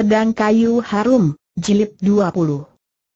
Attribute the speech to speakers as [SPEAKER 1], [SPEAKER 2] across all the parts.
[SPEAKER 1] Pedang Kayu Harum, Jilid 20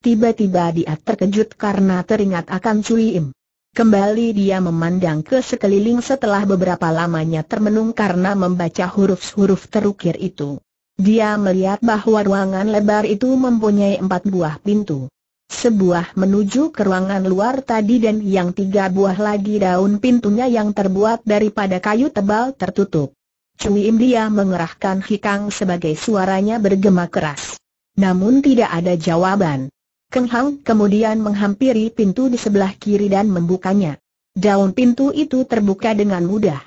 [SPEAKER 1] Tiba-tiba dia terkejut karena teringat akan Cui Im. Kembali dia memandang ke sekeliling setelah beberapa lamanya termenung karena membaca huruf-huruf terukir itu. Dia melihat bahwa ruangan lebar itu mempunyai empat buah pintu. Sebuah menuju ke ruangan luar tadi dan yang tiga buah lagi daun pintunya yang terbuat daripada kayu tebal tertutup. Cui Im dia mengerahkan hikang sebagai suaranya bergema keras. Namun tidak ada jawaban. Keng Hang kemudian menghampiri pintu di sebelah kiri dan membukanya. Daun pintu itu terbuka dengan mudah.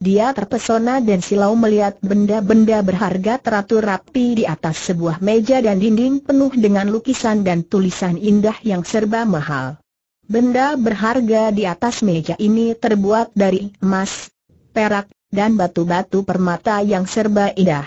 [SPEAKER 1] Dia terpesona dan silau melihat benda-benda berharga teratur rapi di atas sebuah meja dan dinding penuh dengan lukisan dan tulisan indah yang serba mahal. Benda berharga di atas meja ini terbuat dari emas, perak, dan batu-batu permata yang serba indah.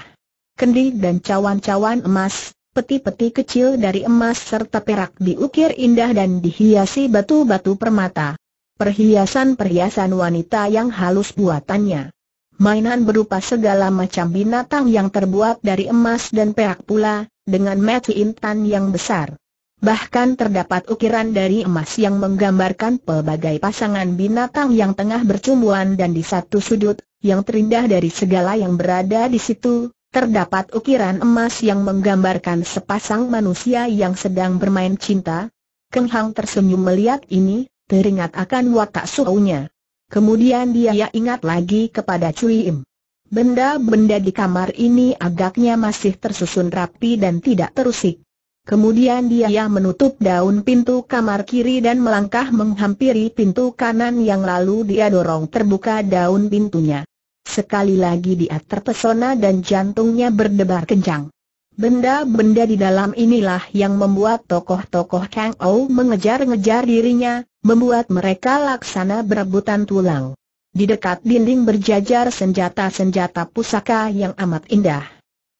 [SPEAKER 1] Kendi dan cawan-cawan emas, peti-peti kecil dari emas serta perak diukir indah dan dihiasi batu-batu permata. Perhiasan-perhiasan wanita yang halus buatannya. Mainan berupa segala macam binatang yang terbuat dari emas dan perak pula, dengan mata intan yang besar. Bahkan terdapat ukiran dari emas yang menggambarkan pelbagai pasangan binatang yang tengah bercumbuan dan di satu sudut, yang terindah dari segala yang berada di situ, terdapat ukiran emas yang menggambarkan sepasang manusia yang sedang bermain cinta. Keng Hang tersenyum melihat ini, teringat akan watak suaunya. Kemudian dia ingat lagi kepada Cui Im. Benda-benda di kamar ini agaknya masih tersusun rapi dan tidak terusik. Kemudian dia menutup daun pintu kamar kiri dan melangkah menghampiri pintu kanan yang lalu dia dorong terbuka daun pintunya. Sekali lagi dia terpesona dan jantungnya berdebar kencang. Benda-benda di dalam inilah yang membuat tokoh-tokoh Kang Ou mengejar-ngejar dirinya, membuat mereka laksana berebutan tulang. Di dekat dinding berjajar senjata-senjata pusaka yang amat indah.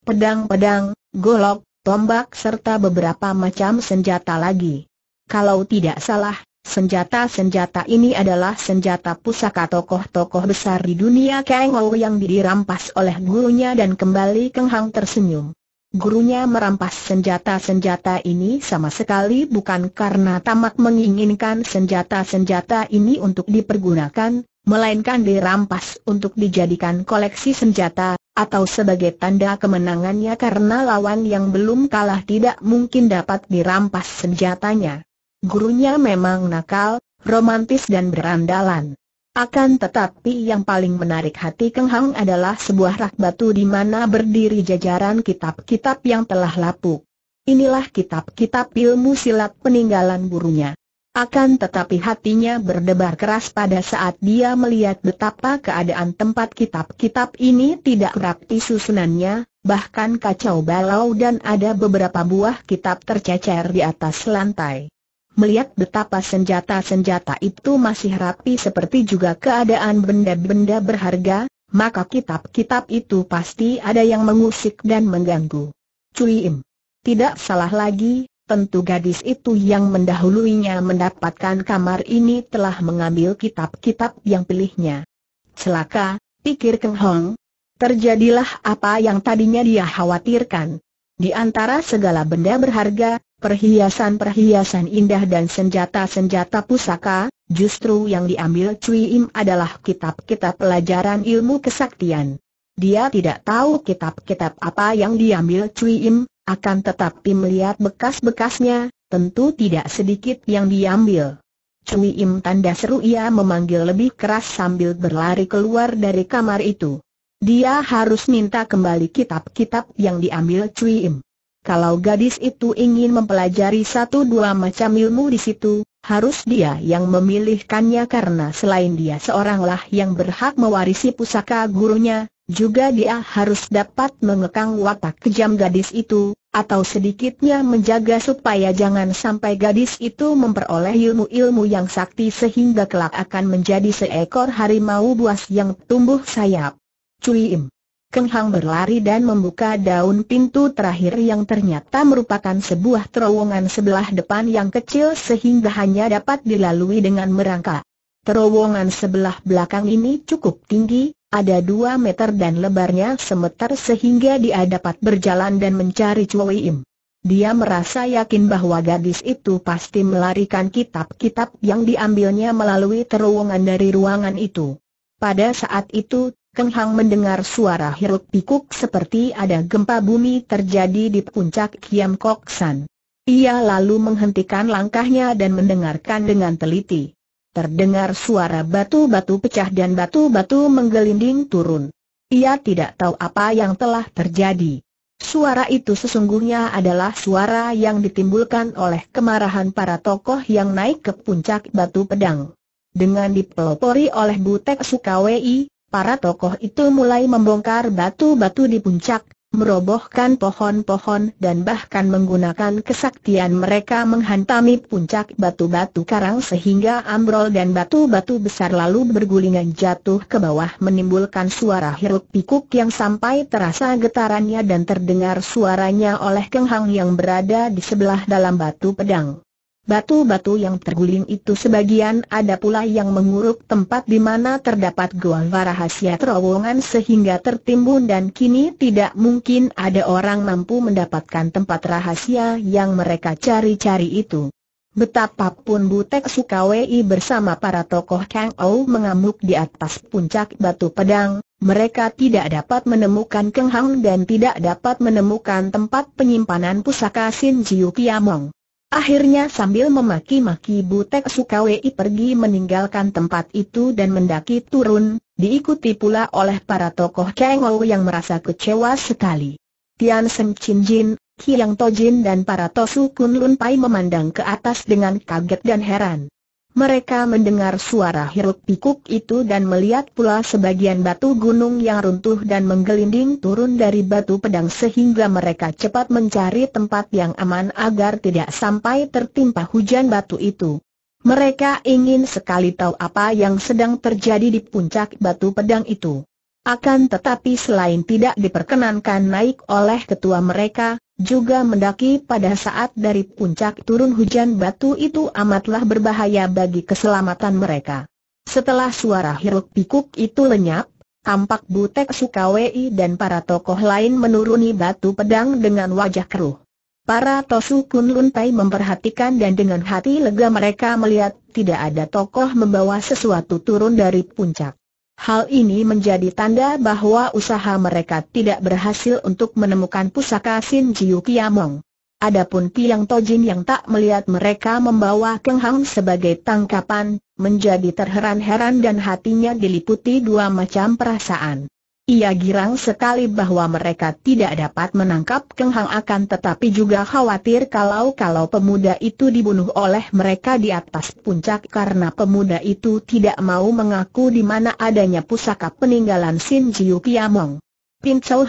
[SPEAKER 1] Pedang-pedang, golok, tombak serta beberapa macam senjata lagi. Kalau tidak salah, senjata-senjata ini adalah senjata pusaka tokoh-tokoh besar di dunia Kang Ou yang dirampas oleh gurunya dan kembali Keng Hang tersenyum. Gurunya merampas senjata-senjata ini sama sekali bukan karena tamak menginginkan senjata-senjata ini untuk dipergunakan, melainkan dirampas untuk dijadikan koleksi senjata, atau sebagai tanda kemenangannya karena lawan yang belum kalah tidak mungkin dapat dirampas senjatanya. Gurunya memang nakal, romantis dan berandalan. Akan tetapi yang paling menarik hati Keng Hang adalah sebuah rak batu di mana berdiri jajaran kitab-kitab yang telah lapuk. Inilah kitab-kitab ilmu silat peninggalan gurunya. Akan tetapi hatinya berdebar keras pada saat dia melihat betapa keadaan tempat kitab-kitab ini tidak rapi susunannya, bahkan kacau balau dan ada beberapa buah kitab tercecer di atas lantai. Melihat betapa senjata-senjata itu masih rapi seperti juga keadaan benda-benda berharga, maka kitab-kitab itu pasti ada yang mengusik dan mengganggu. Im. Tidak salah lagi, Tentu gadis itu yang mendahuluinya mendapatkan kamar ini telah mengambil kitab-kitab yang pilihnya. Celaka, pikir Keng Hong. Terjadilah apa yang tadinya dia khawatirkan. Di antara segala benda berharga, perhiasan-perhiasan indah dan senjata-senjata pusaka, justru yang diambil Cui Im adalah kitab-kitab pelajaran ilmu kesaktian. Dia tidak tahu kitab-kitab apa yang diambil Cui Im, akan tetapi melihat bekas-bekasnya, tentu tidak sedikit yang diambil. Cumi Im tanda seru ia memanggil lebih keras sambil berlari keluar dari kamar itu. Dia harus minta kembali kitab-kitab yang diambil Cui Im. Kalau gadis itu ingin mempelajari satu dua macam ilmu di situ, harus dia yang memilihkannya karena selain dia seoranglah yang berhak mewarisi pusaka gurunya, juga dia harus dapat mengekang watak kejam gadis itu, atau sedikitnya menjaga supaya jangan sampai gadis itu memperoleh ilmu-ilmu yang sakti sehingga kelak akan menjadi seekor harimau buas yang tumbuh sayap. Im. Keng Hang berlari dan membuka daun pintu terakhir yang ternyata merupakan sebuah terowongan sebelah depan yang kecil sehingga hanya dapat dilalui dengan merangka. Terowongan sebelah belakang ini cukup tinggi, ada dua meter dan lebarnya semeter sehingga dia dapat berjalan dan mencari Cui Im. Dia merasa yakin bahwa gadis itu pasti melarikan kitab-kitab yang diambilnya melalui terowongan dari ruangan itu. Pada saat itu, Keng Hang mendengar suara hiruk pikuk seperti ada gempa bumi terjadi di puncak Kiam Kok San. Ia lalu menghentikan langkahnya dan mendengarkan dengan teliti. Terdengar suara batu-batu pecah dan batu-batu menggelinding turun. Ia tidak tahu apa yang telah terjadi. Suara itu sesungguhnya adalah suara yang ditimbulkan oleh kemarahan para tokoh yang naik ke puncak batu pedang. Dengan dipelopori oleh Butek Sukawi, para tokoh itu mulai membongkar batu-batu di puncak, merobohkan pohon-pohon dan bahkan menggunakan kesaktian mereka menghantami puncak batu-batu karang sehingga ambrol dan batu-batu besar lalu bergulingan jatuh ke bawah menimbulkan suara hiruk pikuk yang sampai terasa getarannya dan terdengar suaranya oleh Keng Hang yang berada di sebelah dalam batu pedang. Batu-batu yang terguling itu sebagian ada pula yang menguruk tempat di mana terdapat gua rahasia terowongan sehingga tertimbun dan kini tidak mungkin ada orang mampu mendapatkan tempat rahasia yang mereka cari-cari itu. Betapapun Butek Sukawei bersama para tokoh Kang Ou mengamuk di atas puncak batu pedang, mereka tidak dapat menemukan Keng Hang dan tidak dapat menemukan tempat penyimpanan pusaka Sin Jiu Kiamong. Akhirnya sambil memaki-maki Butek Sukawi pergi meninggalkan tempat itu dan mendaki turun, diikuti pula oleh para tokoh Chengou yang merasa kecewa sekali. Tian Seng Chin Jin, Kiang Jin dan para Tosu Kun Lun Pai memandang ke atas dengan kaget dan heran. Mereka mendengar suara hiruk pikuk itu dan melihat pula sebagian batu gunung yang runtuh dan menggelinding turun dari batu pedang sehingga mereka cepat mencari tempat yang aman agar tidak sampai tertimpa hujan batu itu. Mereka ingin sekali tahu apa yang sedang terjadi di puncak batu pedang itu. Akan tetapi selain tidak diperkenankan naik oleh ketua mereka, juga mendaki pada saat dari puncak turun hujan batu itu amatlah berbahaya bagi keselamatan mereka. Setelah suara hiruk pikuk itu lenyap, tampak Butek Sukawei dan para tokoh lain menuruni batu pedang dengan wajah keruh. Para Tosu Kun Lun memperhatikan dan dengan hati lega mereka melihat tidak ada tokoh membawa sesuatu turun dari puncak. Hal ini menjadi tanda bahwa usaha mereka tidak berhasil untuk menemukan pusaka Sin Jiu Kiamong. Adapun Piang Tojin yang tak melihat mereka membawa Keng Hang sebagai tangkapan, menjadi terheran-heran dan hatinya diliputi dua macam perasaan. Ia girang sekali bahwa mereka tidak dapat menangkap Keng Hang akan tetapi juga khawatir kalau-kalau pemuda itu dibunuh oleh mereka di atas puncak karena pemuda itu tidak mau mengaku di mana adanya pusaka peninggalan Sin Jiu Kiamong.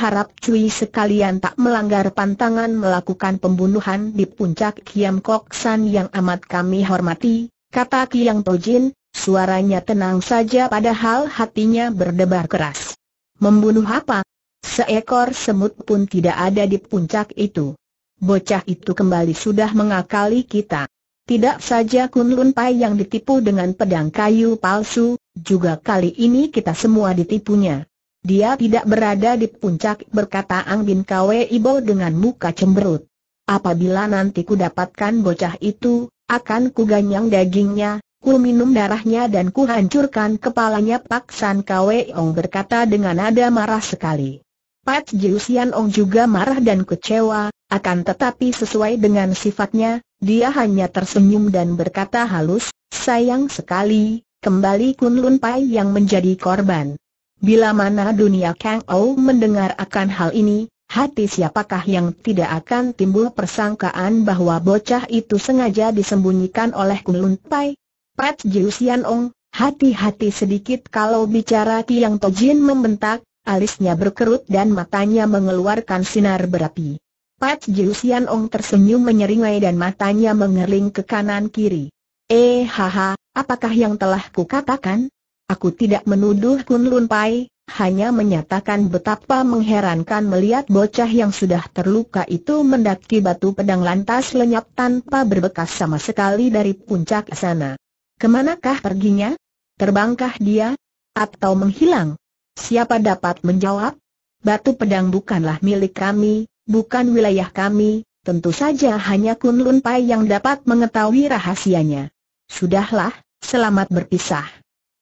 [SPEAKER 1] harap Cui sekalian tak melanggar pantangan melakukan pembunuhan di puncak Kiam Kok San yang amat kami hormati, kata Kiang Tojin, suaranya tenang saja padahal hatinya berdebar keras. Membunuh apa? Seekor semut pun tidak ada di puncak itu. Bocah itu kembali sudah mengakali kita. Tidak saja Kunlun Lun Pai yang ditipu dengan pedang kayu palsu, juga kali ini kita semua ditipunya. Dia tidak berada di puncak berkata Ang Bin Kwe Ibo dengan muka cemberut. Apabila nanti ku dapatkan bocah itu, akan ku ganyang dagingnya, Ku minum darahnya dan ku hancurkan kepalanya Pak San Kwe Ong berkata dengan nada marah sekali. Pat Jiusian Ong juga marah dan kecewa, akan tetapi sesuai dengan sifatnya, dia hanya tersenyum dan berkata halus, sayang sekali, kembali Kun Lun Pai yang menjadi korban. Bila mana dunia Kang Ou mendengar akan hal ini, hati siapakah yang tidak akan timbul persangkaan bahwa bocah itu sengaja disembunyikan oleh Kun Lun Pai? Pat Jiu Ong, hati-hati sedikit kalau bicara Tiang Tojin membentak, alisnya berkerut dan matanya mengeluarkan sinar berapi. Pat Jiu Ong tersenyum menyeringai dan matanya mengerling ke kanan kiri. Eh haha, apakah yang telah kukatakan? Aku tidak menuduh Kun Lun Pai, hanya menyatakan betapa mengherankan melihat bocah yang sudah terluka itu mendaki batu pedang lantas lenyap tanpa berbekas sama sekali dari puncak sana. Kemanakah perginya? Terbangkah dia? Atau menghilang? Siapa dapat menjawab? Batu pedang bukanlah milik kami, bukan wilayah kami, tentu saja hanya Kun Lun Pai yang dapat mengetahui rahasianya. Sudahlah, selamat berpisah.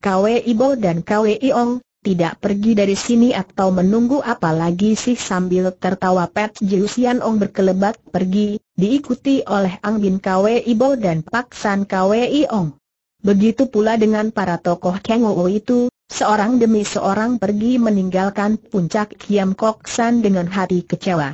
[SPEAKER 1] Kwe Ibo dan Kwe Iong, tidak pergi dari sini atau menunggu apa lagi sih sambil tertawa Pet Jiusian Ong berkelebat pergi, diikuti oleh Ang Bin Kwe Ibo dan Pak San Kwe Iong. Begitu pula dengan para tokoh Kengou itu, seorang demi seorang pergi meninggalkan puncak Kiam Kok San dengan hati kecewa.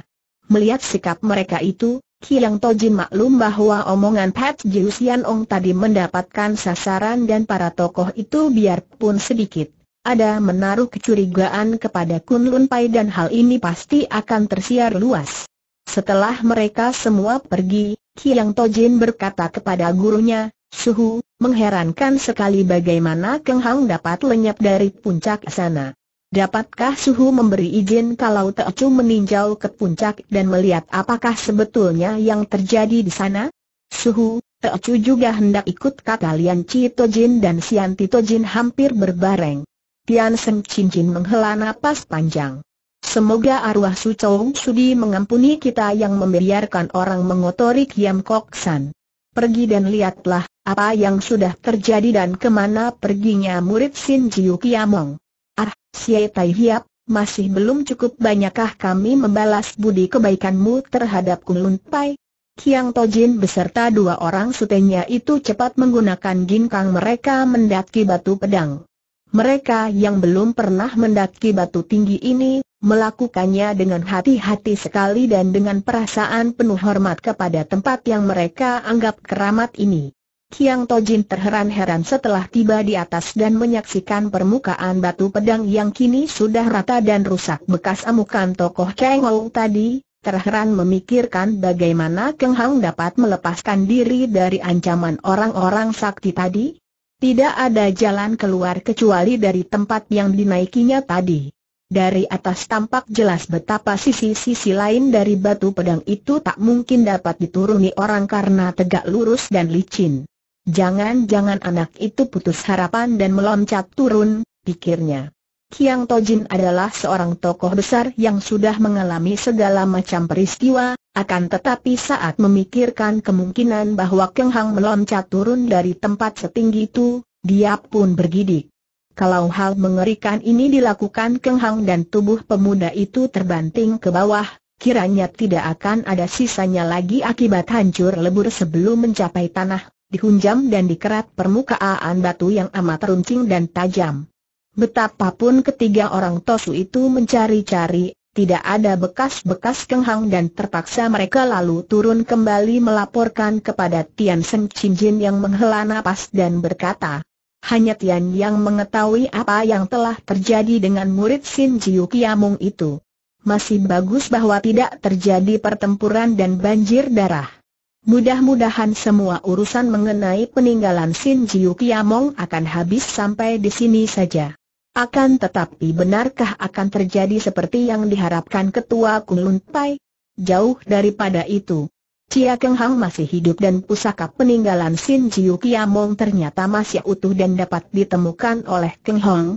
[SPEAKER 1] Melihat sikap mereka itu, Kiang Tojin maklum bahwa omongan Pat Jiusian Ong tadi mendapatkan sasaran dan para tokoh itu biarpun sedikit. Ada menaruh kecurigaan kepada Kun Lun Pai dan hal ini pasti akan tersiar luas. Setelah mereka semua pergi, Kiang Tojin berkata kepada gurunya, Suhu, mengherankan sekali bagaimana Keng Hang dapat lenyap dari puncak sana. Dapatkah Suhu memberi izin kalau Chu meninjau ke puncak dan melihat apakah sebetulnya yang terjadi di sana? Suhu, Chu juga hendak ikut kalian Cito Jin dan Sian Tito Jin hampir berbareng. Tian Seng Cincin menghela napas panjang. Semoga arwah Sucong Sudi mengampuni kita yang membiarkan orang mengotori Kiam Kok San. Pergi dan lihatlah, apa yang sudah terjadi dan kemana perginya murid Sin Jiu Kiamong. Ah, Sye Tai Hiap, masih belum cukup banyakkah kami membalas budi kebaikanmu terhadap Kunlun Pai? Kiang Tojin beserta dua orang sutenya itu cepat menggunakan ginkang mereka mendaki batu pedang. Mereka yang belum pernah mendaki batu tinggi ini, melakukannya dengan hati-hati sekali dan dengan perasaan penuh hormat kepada tempat yang mereka anggap keramat ini. Kiang Tojin terheran-heran setelah tiba di atas dan menyaksikan permukaan batu pedang yang kini sudah rata dan rusak bekas amukan tokoh Kang Ho tadi, terheran memikirkan bagaimana Kang Hang dapat melepaskan diri dari ancaman orang-orang sakti tadi. Tidak ada jalan keluar kecuali dari tempat yang dinaikinya tadi. Dari atas tampak jelas betapa sisi-sisi lain dari batu pedang itu tak mungkin dapat dituruni orang karena tegak lurus dan licin. Jangan-jangan anak itu putus harapan dan meloncat turun, pikirnya. Kiang Tojin adalah seorang tokoh besar yang sudah mengalami segala macam peristiwa, akan tetapi saat memikirkan kemungkinan bahwa Keng Hang meloncat turun dari tempat setinggi itu, dia pun bergidik. Kalau hal mengerikan ini dilakukan Keng Hang dan tubuh pemuda itu terbanting ke bawah, kiranya tidak akan ada sisanya lagi akibat hancur lebur sebelum mencapai tanah dihunjam dan dikerat permukaan batu yang amat runcing dan tajam. Betapapun ketiga orang Tosu itu mencari-cari, tidak ada bekas-bekas kenghang dan terpaksa mereka lalu turun kembali melaporkan kepada Tian Seng Jin yang menghela napas dan berkata, hanya Tian yang mengetahui apa yang telah terjadi dengan murid Sin Jiu Kiamung itu. Masih bagus bahwa tidak terjadi pertempuran dan banjir darah. Mudah-mudahan semua urusan mengenai peninggalan Sin Jiu Kiamong akan habis sampai di sini saja. Akan tetapi benarkah akan terjadi seperti yang diharapkan Ketua Kunlun Pai? Jauh daripada itu. Cia Keng Hang masih hidup dan pusaka peninggalan Sin Jiu Kiamong ternyata masih utuh dan dapat ditemukan oleh Keng Hong.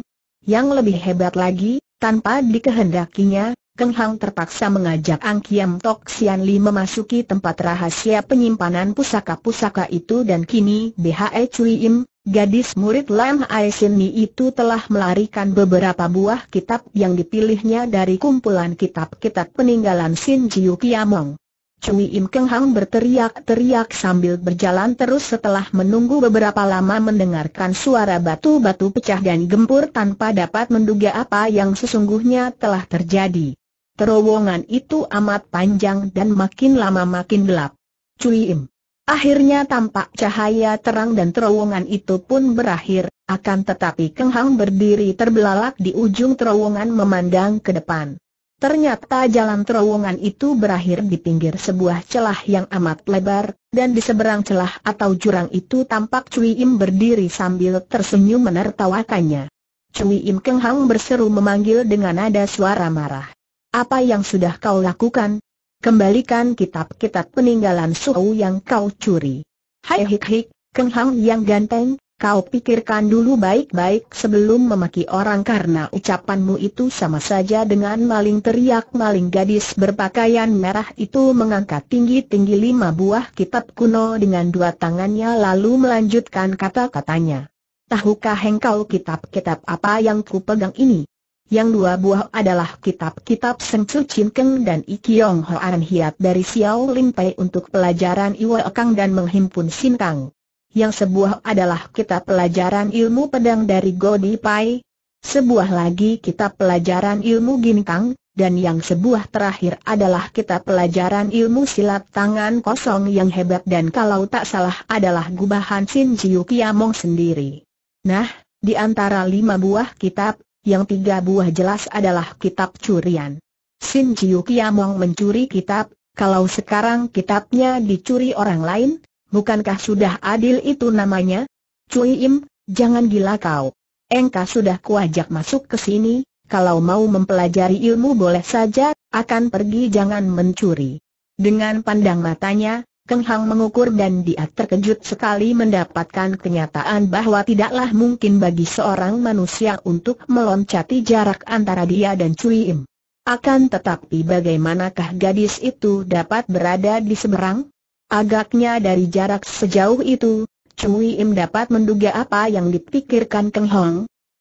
[SPEAKER 1] Yang lebih hebat lagi, tanpa dikehendakinya, Keng Hang terpaksa mengajak Ang Kiam Tok Sian Li memasuki tempat rahasia penyimpanan pusaka-pusaka itu dan kini BHE Cui Im, gadis murid Lam Ai Sin Ni itu telah melarikan beberapa buah kitab yang dipilihnya dari kumpulan kitab-kitab peninggalan Sin Jiu Kiamong. Cui Im Keng Hang berteriak-teriak sambil berjalan terus setelah menunggu beberapa lama mendengarkan suara batu-batu pecah dan gempur tanpa dapat menduga apa yang sesungguhnya telah terjadi. Terowongan itu amat panjang dan makin lama makin gelap. Cuiim. Akhirnya tampak cahaya terang dan terowongan itu pun berakhir, akan tetapi Keng Hang berdiri terbelalak di ujung terowongan memandang ke depan. Ternyata jalan terowongan itu berakhir di pinggir sebuah celah yang amat lebar, dan di seberang celah atau jurang itu tampak Cui Im berdiri sambil tersenyum menertawakannya. Cui Im Keng Hang berseru memanggil dengan nada suara marah. Apa yang sudah kau lakukan? Kembalikan kitab-kitab peninggalan suhu yang kau curi. Hai hik hik, kenghang yang ganteng, kau pikirkan dulu baik-baik sebelum memaki orang karena ucapanmu itu sama saja dengan maling teriak maling gadis berpakaian merah itu mengangkat tinggi-tinggi lima buah kitab kuno dengan dua tangannya lalu melanjutkan kata-katanya. Tahukah engkau kitab-kitab apa yang ku ini? Yang dua buah adalah kitab-kitab Seng Tzu Chin Keng dan I Kiong Hoan Hiat dari Xiao Lin Pei untuk pelajaran Iwa Kang dan menghimpun Kang. Yang sebuah adalah kitab pelajaran ilmu pedang dari Godi Pai, sebuah lagi kitab pelajaran ilmu ginkang, dan yang sebuah terakhir adalah kitab pelajaran ilmu silat tangan kosong yang hebat dan kalau tak salah adalah gubahan Sin Jiu Kiamong sendiri. Nah, di antara lima buah kitab, yang tiga buah jelas adalah kitab curian. Sin Chiu Kiamong mencuri kitab, kalau sekarang kitabnya dicuri orang lain, bukankah sudah adil itu namanya? Cui Im, jangan gila kau. Engkau sudah kuajak masuk ke sini, kalau mau mempelajari ilmu boleh saja, akan pergi jangan mencuri. Dengan pandang matanya, Keng Hang mengukur dan dia terkejut sekali mendapatkan kenyataan bahwa tidaklah mungkin bagi seorang manusia untuk meloncati jarak antara dia dan Cui Im. Akan tetapi bagaimanakah gadis itu dapat berada di seberang? Agaknya dari jarak sejauh itu, Cui Im dapat menduga apa yang dipikirkan Keng Hong.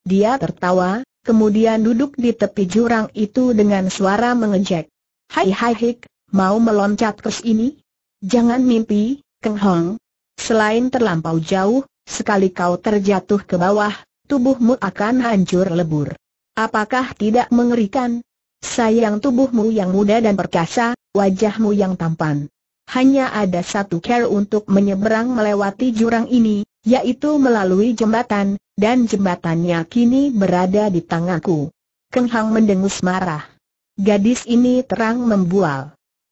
[SPEAKER 1] Dia tertawa, kemudian duduk di tepi jurang itu dengan suara mengejek. Hai hai hik, mau meloncat ke sini? Jangan mimpi, Keng Hong. Selain terlampau jauh, sekali kau terjatuh ke bawah, tubuhmu akan hancur lebur. Apakah tidak mengerikan? Sayang tubuhmu yang muda dan perkasa, wajahmu yang tampan. Hanya ada satu cara untuk menyeberang melewati jurang ini, yaitu melalui jembatan, dan jembatannya kini berada di tanganku. Keng Hang mendengus marah. Gadis ini terang membual.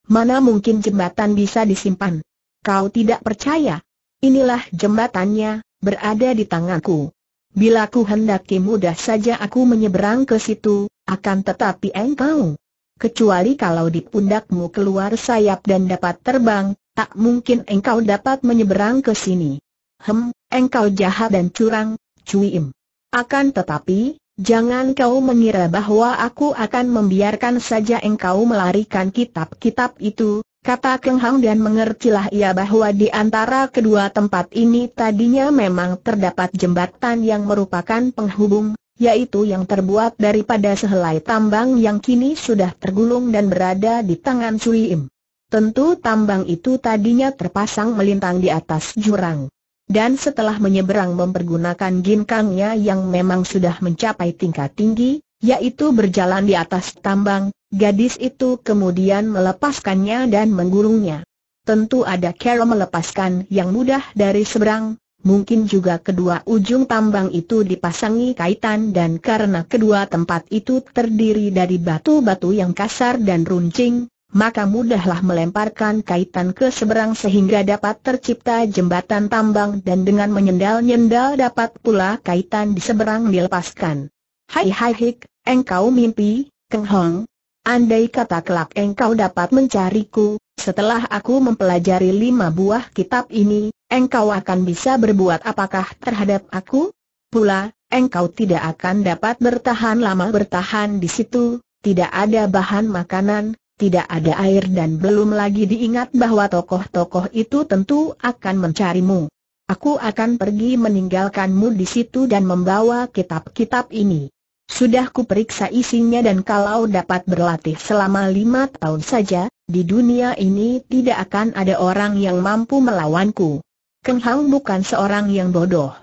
[SPEAKER 1] Mana mungkin jembatan bisa disimpan? Kau tidak percaya? Inilah jembatannya, berada di tanganku. Bila ku hendaki mudah saja aku menyeberang ke situ, akan tetapi engkau. Kecuali kalau di pundakmu keluar sayap dan dapat terbang, tak mungkin engkau dapat menyeberang ke sini. Hem, engkau jahat dan curang, cuim. Akan tetapi, Jangan kau mengira bahwa aku akan membiarkan saja engkau melarikan kitab-kitab itu, kata Keng Hang dan mengertilah ia bahwa di antara kedua tempat ini tadinya memang terdapat jembatan yang merupakan penghubung, yaitu yang terbuat daripada sehelai tambang yang kini sudah tergulung dan berada di tangan Im. Tentu tambang itu tadinya terpasang melintang di atas jurang dan setelah menyeberang mempergunakan ginkangnya yang memang sudah mencapai tingkat tinggi, yaitu berjalan di atas tambang, gadis itu kemudian melepaskannya dan menggulungnya. Tentu ada cara melepaskan yang mudah dari seberang, Mungkin juga kedua ujung tambang itu dipasangi kaitan dan karena kedua tempat itu terdiri dari batu-batu yang kasar dan runcing, maka mudahlah melemparkan kaitan ke seberang sehingga dapat tercipta jembatan tambang dan dengan menyendal-nyendal dapat pula kaitan di seberang dilepaskan. Hai hai hik, engkau mimpi, Keng Hong. Andai kata kelak engkau dapat mencariku, setelah aku mempelajari lima buah kitab ini, engkau akan bisa berbuat apakah terhadap aku? Pula, engkau tidak akan dapat bertahan lama bertahan di situ, tidak ada bahan makanan, tidak ada air dan belum lagi diingat bahwa tokoh-tokoh itu tentu akan mencarimu. Aku akan pergi meninggalkanmu di situ dan membawa kitab-kitab ini. Sudah kuperiksa isinya dan kalau dapat berlatih selama lima tahun saja, di dunia ini tidak akan ada orang yang mampu melawanku. Keng Hang bukan seorang yang bodoh.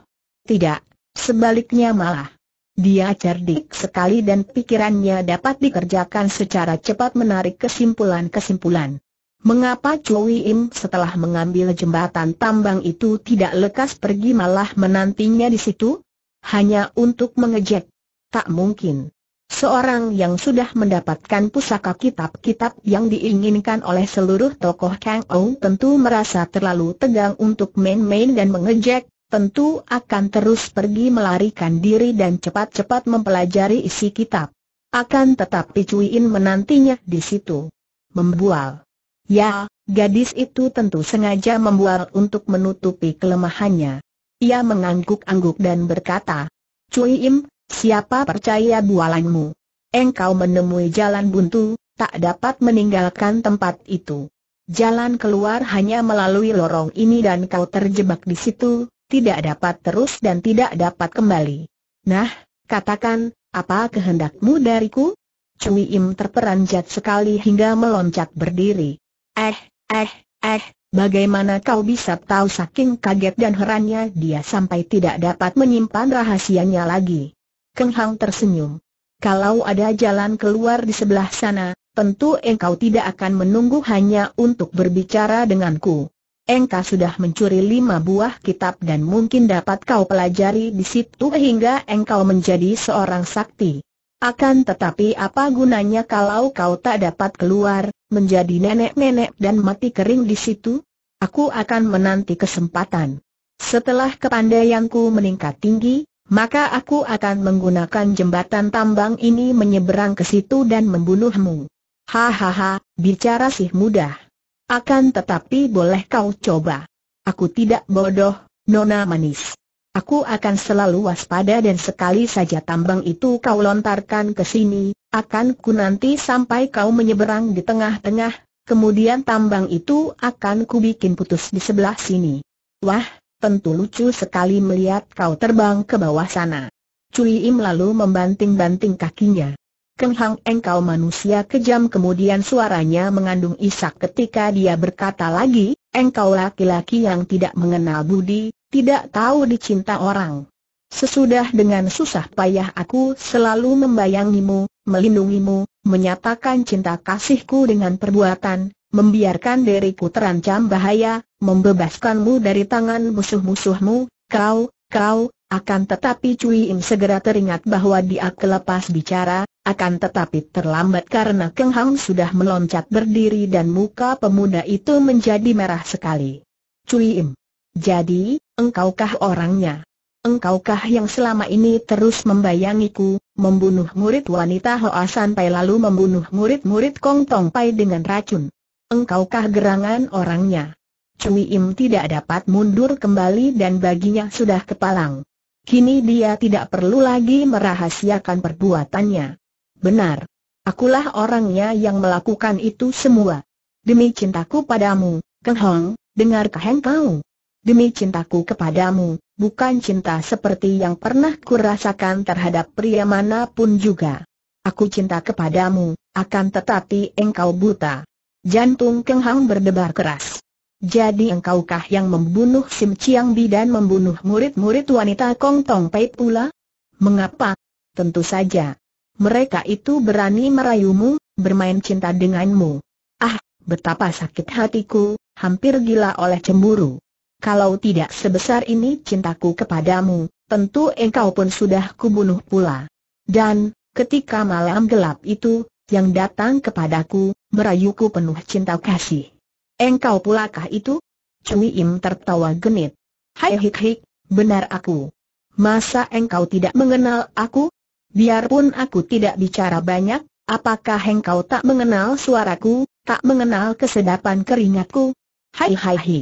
[SPEAKER 1] Tidak, sebaliknya malah. Dia cerdik sekali dan pikirannya dapat dikerjakan secara cepat menarik kesimpulan-kesimpulan. Mengapa Cui Im setelah mengambil jembatan tambang itu tidak lekas pergi malah menantinya di situ? Hanya untuk mengejek? Tak mungkin. Seorang yang sudah mendapatkan pusaka kitab-kitab yang diinginkan oleh seluruh tokoh Kang Ou tentu merasa terlalu tegang untuk main-main dan mengejek, tentu akan terus pergi melarikan diri dan cepat-cepat mempelajari isi kitab. Akan tetap picuin menantinya di situ. Membual. Ya, gadis itu tentu sengaja membual untuk menutupi kelemahannya. Ia mengangguk-angguk dan berkata, Cui Im, siapa percaya bualanmu? Engkau menemui jalan buntu, tak dapat meninggalkan tempat itu. Jalan keluar hanya melalui lorong ini dan kau terjebak di situ, tidak dapat terus dan tidak dapat kembali. Nah, katakan, apa kehendakmu dariku? Cui Im terperanjat sekali hingga meloncat berdiri. Eh, eh, eh, bagaimana kau bisa tahu saking kaget dan herannya dia sampai tidak dapat menyimpan rahasianya lagi. Keng Hang tersenyum. Kalau ada jalan keluar di sebelah sana, tentu engkau tidak akan menunggu hanya untuk berbicara denganku engkau sudah mencuri lima buah kitab dan mungkin dapat kau pelajari di situ hingga engkau menjadi seorang sakti. Akan tetapi apa gunanya kalau kau tak dapat keluar, menjadi nenek-nenek dan mati kering di situ? Aku akan menanti kesempatan. Setelah kepandaianku meningkat tinggi, maka aku akan menggunakan jembatan tambang ini menyeberang ke situ dan membunuhmu. Hahaha, bicara sih mudah. Akan tetapi boleh kau coba. Aku tidak bodoh, Nona Manis. Aku akan selalu waspada dan sekali saja tambang itu kau lontarkan ke sini, akan ku nanti sampai kau menyeberang di tengah-tengah, kemudian tambang itu akan ku bikin putus di sebelah sini. Wah, tentu lucu sekali melihat kau terbang ke bawah sana. Cui Im lalu membanting-banting kakinya. Keng engkau manusia kejam kemudian suaranya mengandung isak ketika dia berkata lagi, engkau laki-laki yang tidak mengenal budi, tidak tahu dicinta orang. Sesudah dengan susah payah aku selalu membayangimu, melindungimu, menyatakan cinta kasihku dengan perbuatan, membiarkan diriku terancam bahaya, membebaskanmu dari tangan musuh-musuhmu, kau, kau, akan tetapi Cui Im segera teringat bahwa dia kelepas bicara, akan tetapi terlambat karena Keng Hang sudah meloncat berdiri dan muka pemuda itu menjadi merah sekali. Cui Im. Jadi, engkaukah orangnya? Engkaukah yang selama ini terus membayangiku, membunuh murid wanita Hoa Pai lalu membunuh murid-murid Kong Tong Pai dengan racun? Engkaukah gerangan orangnya? Cui Im tidak dapat mundur kembali dan baginya sudah kepalang. Kini dia tidak perlu lagi merahasiakan perbuatannya. Benar. Akulah orangnya yang melakukan itu semua. Demi cintaku padamu, Keng Hong, Dengarkah engkau? kau. Demi cintaku kepadamu, bukan cinta seperti yang pernah kurasakan terhadap pria manapun juga. Aku cinta kepadamu, akan tetapi engkau buta. Jantung Keng Hong berdebar keras. Jadi engkaukah yang membunuh Sim Chiang Bi dan membunuh murid-murid wanita Kong Tong Pei pula? Mengapa? Tentu saja, mereka itu berani merayumu, bermain cinta denganmu. Ah, betapa sakit hatiku, hampir gila oleh cemburu. Kalau tidak sebesar ini cintaku kepadamu, tentu engkau pun sudah kubunuh pula. Dan, ketika malam gelap itu, yang datang kepadaku, merayuku penuh cinta kasih. Engkau pulakah itu? Cui Im tertawa genit. Hai hik hik, benar aku. Masa engkau tidak mengenal aku? Biarpun aku tidak bicara banyak, apakah engkau tak mengenal suaraku, tak mengenal kesedapan keringatku? Hai hai hai.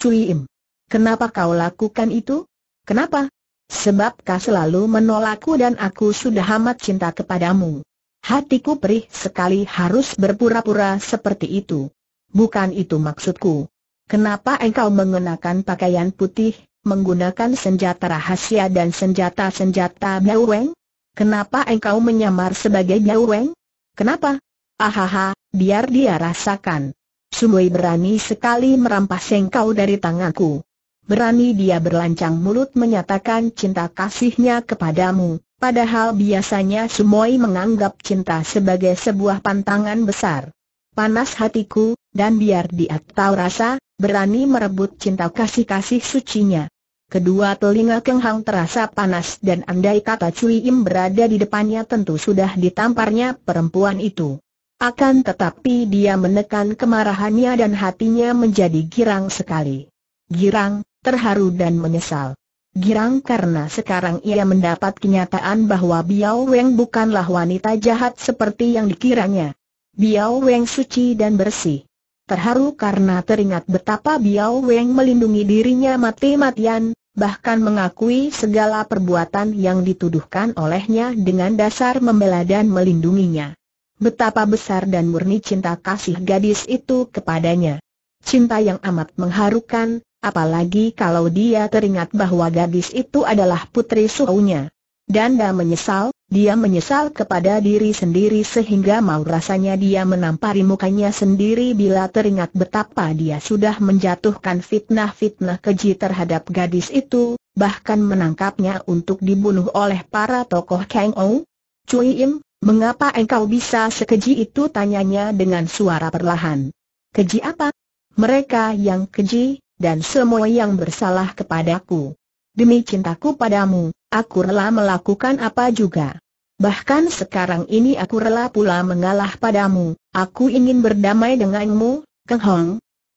[SPEAKER 1] Cui Im. Kenapa kau lakukan itu? Kenapa? Sebab kau selalu menolakku dan aku sudah amat cinta kepadamu. Hatiku perih sekali harus berpura-pura seperti itu. Bukan itu maksudku. Kenapa engkau mengenakan pakaian putih, menggunakan senjata rahasia dan senjata-senjata Miao -senjata Kenapa engkau menyamar sebagai Weng? Kenapa? Ahaha, biar dia rasakan. Sumoi berani sekali merampas engkau dari tanganku. Berani dia berlancang mulut menyatakan cinta kasihnya kepadamu, padahal biasanya Sumoi menganggap cinta sebagai sebuah pantangan besar. Panas hatiku, dan biar dia tahu rasa, berani merebut cinta kasih-kasih sucinya. Kedua telinga Keng Hang terasa panas dan andai kata Cui Im berada di depannya tentu sudah ditamparnya perempuan itu. Akan tetapi dia menekan kemarahannya dan hatinya menjadi girang sekali. Girang, terharu dan menyesal. Girang karena sekarang ia mendapat kenyataan bahwa Biao Weng bukanlah wanita jahat seperti yang dikiranya. Biao Weng suci dan bersih terharu karena teringat betapa Biao Weng melindungi dirinya mati-matian, bahkan mengakui segala perbuatan yang dituduhkan olehnya dengan dasar membela dan melindunginya. Betapa besar dan murni cinta kasih gadis itu kepadanya. Cinta yang amat mengharukan, apalagi kalau dia teringat bahwa gadis itu adalah putri suhunya. Danda menyesal, dia menyesal kepada diri sendiri sehingga mau rasanya dia menampari mukanya sendiri bila teringat betapa dia sudah menjatuhkan fitnah-fitnah keji terhadap gadis itu, bahkan menangkapnya untuk dibunuh oleh para tokoh Kang Ou. Cui Im, mengapa engkau bisa sekeji itu tanyanya dengan suara perlahan. Keji apa? Mereka yang keji, dan semua yang bersalah kepadaku. Demi cintaku padamu, aku rela melakukan apa juga. Bahkan sekarang ini aku rela pula mengalah padamu, aku ingin berdamai denganmu, Keng Hong.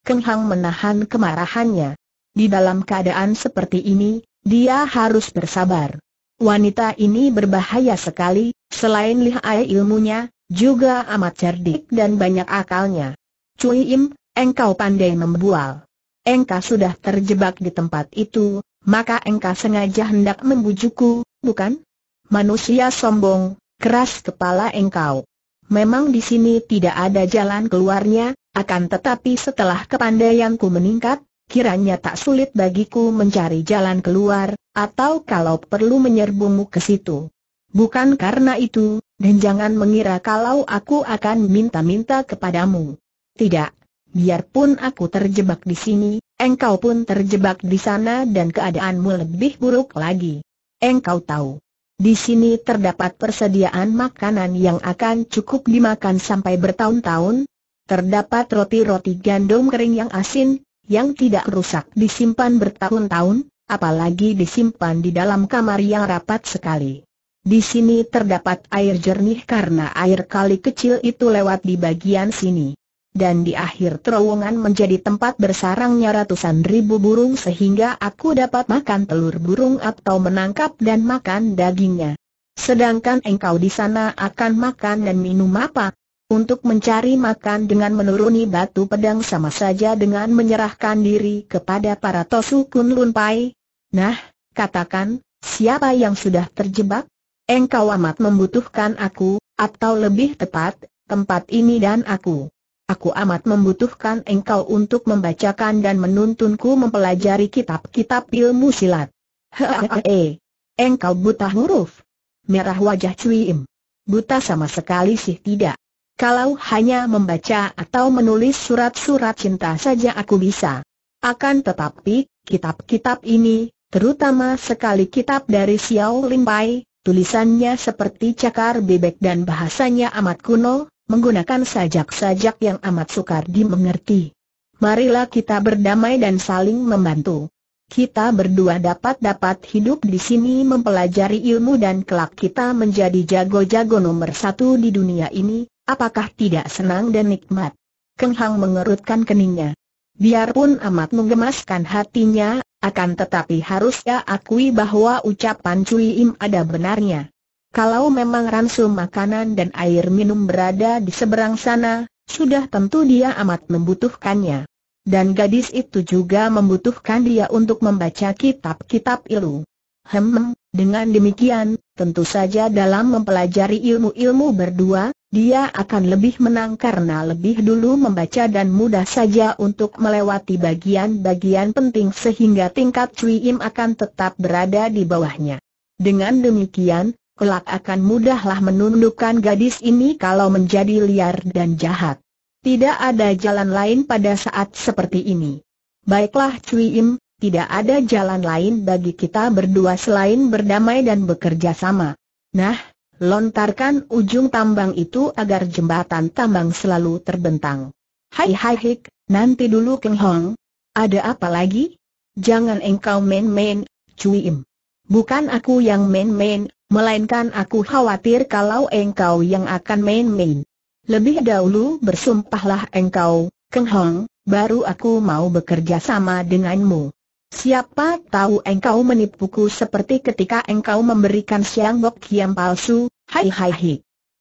[SPEAKER 1] Keng Hong menahan kemarahannya. Di dalam keadaan seperti ini, dia harus bersabar. Wanita ini berbahaya sekali, selain lihai ilmunya, juga amat cerdik dan banyak akalnya. Cui Im, engkau pandai membual. Engkau sudah terjebak di tempat itu, maka engkau sengaja hendak membujukku, bukan? Manusia sombong, keras kepala engkau. Memang di sini tidak ada jalan keluarnya, akan tetapi setelah kepandaianku meningkat, kiranya tak sulit bagiku mencari jalan keluar, atau kalau perlu menyerbumu ke situ. Bukan karena itu, dan jangan mengira kalau aku akan minta-minta kepadamu. Tidak, Biarpun aku terjebak di sini, engkau pun terjebak di sana dan keadaanmu lebih buruk lagi. Engkau tahu. Di sini terdapat persediaan makanan yang akan cukup dimakan sampai bertahun-tahun. Terdapat roti-roti gandum kering yang asin, yang tidak rusak disimpan bertahun-tahun, apalagi disimpan di dalam kamar yang rapat sekali. Di sini terdapat air jernih karena air kali kecil itu lewat di bagian sini dan di akhir terowongan menjadi tempat bersarangnya ratusan ribu burung sehingga aku dapat makan telur burung atau menangkap dan makan dagingnya. Sedangkan engkau di sana akan makan dan minum apa? Untuk mencari makan dengan menuruni batu pedang sama saja dengan menyerahkan diri kepada para Tosu Kun Lun Pai. Nah, katakan, siapa yang sudah terjebak? Engkau amat membutuhkan aku, atau lebih tepat, tempat ini dan aku. Aku amat membutuhkan engkau untuk membacakan dan menuntunku mempelajari kitab-kitab ilmu silat. Hehehe. Engkau buta huruf. Merah wajah Cui Im. Buta sama sekali sih tidak. Kalau hanya membaca atau menulis surat-surat cinta saja aku bisa. Akan tetapi, kitab-kitab ini, terutama sekali kitab dari Xiao Limpai, tulisannya seperti cakar bebek dan bahasanya amat kuno, menggunakan sajak-sajak yang amat sukar dimengerti. Marilah kita berdamai dan saling membantu. Kita berdua dapat-dapat hidup di sini mempelajari ilmu dan kelak kita menjadi jago-jago nomor satu di dunia ini, apakah tidak senang dan nikmat? Keng Hang mengerutkan keningnya. Biarpun amat menggemaskan hatinya, akan tetapi harus ia akui bahwa ucapan Cui Im ada benarnya. Kalau memang ransu makanan dan air minum berada di seberang sana, sudah tentu dia amat membutuhkannya. Dan gadis itu juga membutuhkan dia untuk membaca kitab-kitab ilmu. Hmm, dengan demikian, tentu saja dalam mempelajari ilmu-ilmu berdua, dia akan lebih menang karena lebih dulu membaca dan mudah saja untuk melewati bagian-bagian penting sehingga tingkat Cui Im akan tetap berada di bawahnya. Dengan demikian, kelak akan mudahlah menundukkan gadis ini kalau menjadi liar dan jahat. Tidak ada jalan lain pada saat seperti ini. Baiklah Cui Im, tidak ada jalan lain bagi kita berdua selain berdamai dan bekerja sama. Nah, lontarkan ujung tambang itu agar jembatan tambang selalu terbentang. Hai hai hik, nanti dulu Keng Hong. Ada apa lagi? Jangan engkau main-main, Cui Im. Bukan aku yang main-main, Melainkan aku khawatir kalau engkau yang akan main-main. Lebih dahulu bersumpahlah engkau, Keng Hong, baru aku mau bekerja sama denganmu. Siapa tahu engkau menipuku seperti ketika engkau memberikan siang bok yang palsu, hai hai hai.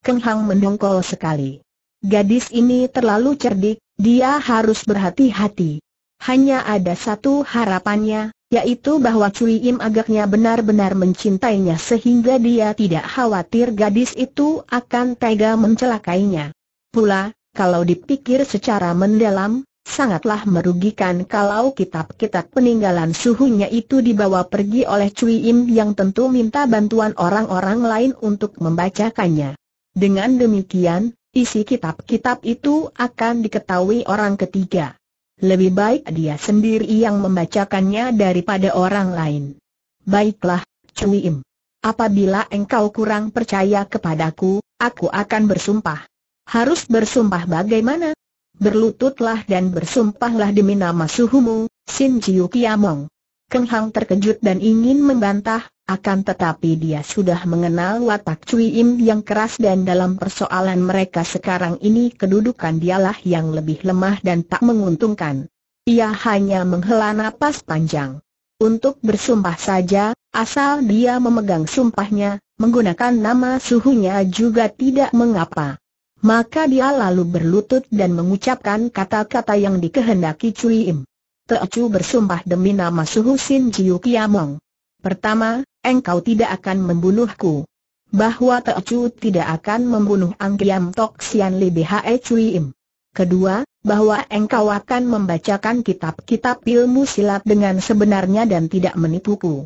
[SPEAKER 1] Keng Hang mendongkol sekali. Gadis ini terlalu cerdik, dia harus berhati-hati. Hanya ada satu harapannya, yaitu bahwa Cui Im agaknya benar-benar mencintainya sehingga dia tidak khawatir gadis itu akan tega mencelakainya. Pula, kalau dipikir secara mendalam, sangatlah merugikan kalau kitab-kitab peninggalan suhunya itu dibawa pergi oleh Cui Im yang tentu minta bantuan orang-orang lain untuk membacakannya. Dengan demikian, isi kitab-kitab itu akan diketahui orang ketiga. Lebih baik dia sendiri yang membacakannya daripada orang lain. Baiklah, Cui Im. Apabila engkau kurang percaya kepadaku, aku akan bersumpah. Harus bersumpah bagaimana? Berlututlah dan bersumpahlah demi nama suhumu, Sin Jiu Kiamong. Keng Hang terkejut dan ingin membantah, akan tetapi dia sudah mengenal watak Cui Im yang keras dan dalam persoalan mereka sekarang ini kedudukan dialah yang lebih lemah dan tak menguntungkan. Ia hanya menghela napas panjang. Untuk bersumpah saja, asal dia memegang sumpahnya, menggunakan nama suhunya juga tidak mengapa. Maka dia lalu berlutut dan mengucapkan kata-kata yang dikehendaki Cui Im. Teocu bersumpah demi nama suhu Sin Jiu Kiamong. Pertama, engkau tidak akan membunuhku. Bahwa Teochu tidak akan membunuh Angkiam Tok Sian Li Bhe Cui Kedua, bahwa engkau akan membacakan kitab-kitab ilmu silat dengan sebenarnya dan tidak menipuku.